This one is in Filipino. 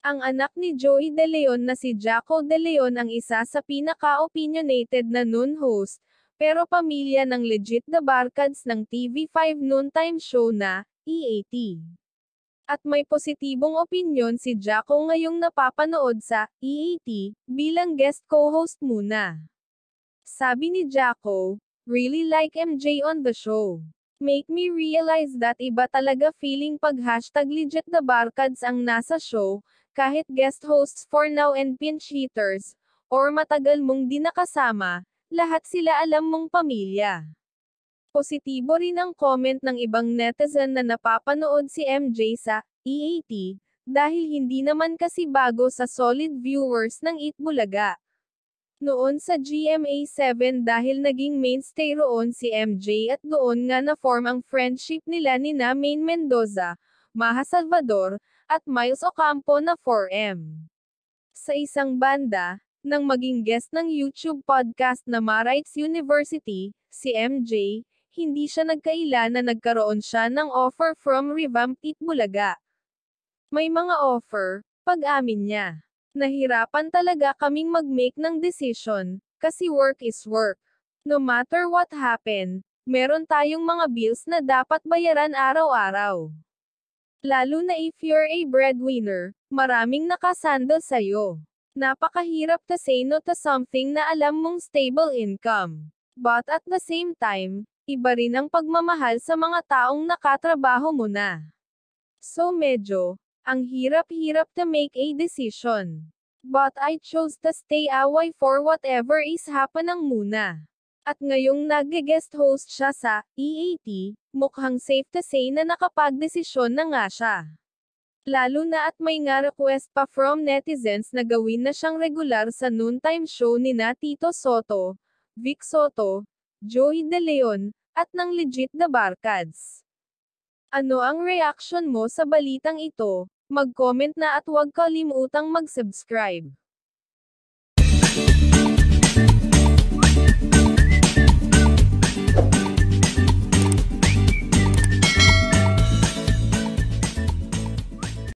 Ang anak ni Joey De Leon na si Jaco De Leon ang isa sa pinaka-opinionated na noon host, pero pamilya ng legit na barkads ng TV5 noontime show na EAT. At may positibong opinyon si Jaco ngayong napapanood sa EAT bilang guest co-host muna. Sabi ni Jaco, really like MJ on the show. Make me realize that iba talaga feeling pag hashtag legit the barkads ang nasa show, kahit guest hosts for now and pinch hitters, or matagal mong di nakasama, lahat sila alam mong pamilya. Positibo rin ang comment ng ibang netizen na napapanood si MJ sa EAT, dahil hindi naman kasi bago sa solid viewers ng Eat Bulaga noon sa GMA7 dahil naging mainstay roon si MJ at doon nga na-form ang friendship nila ni na Main Mendoza, Maha Salvador, at Miles Ocampo na 4M. Sa isang banda, nang maging guest ng YouTube podcast na Marites University, si MJ, hindi siya nagkaila na nagkaroon siya ng offer from Revamped Bulaga. May mga offer, pag-amin niya. Nahirapan talaga kaming mag-make ng decision, kasi work is work. No matter what happen, meron tayong mga bills na dapat bayaran araw-araw. Lalo na if you're a breadwinner, maraming nakasandal sa'yo. Napakahirap to say no to something na alam mong stable income. But at the same time, iba rin ang pagmamahal sa mga taong nakatrabaho mo na. So medyo, ang hirap-hirap to make a decision. But I chose to stay away for whatever is happening muna. At ngayong nag-guest host siya sa EAT, mukhang safe to say na nakapag-desisyon na nga siya. Lalo na at may nga request pa from netizens na gawin na siyang regular sa noontime show ni na Tito Soto, Vic Soto, Joey De Leon, at ng legit na barkads. Ano ang reaction mo sa balitang ito? Mag-comment na at huwag kalimutang mag-subscribe.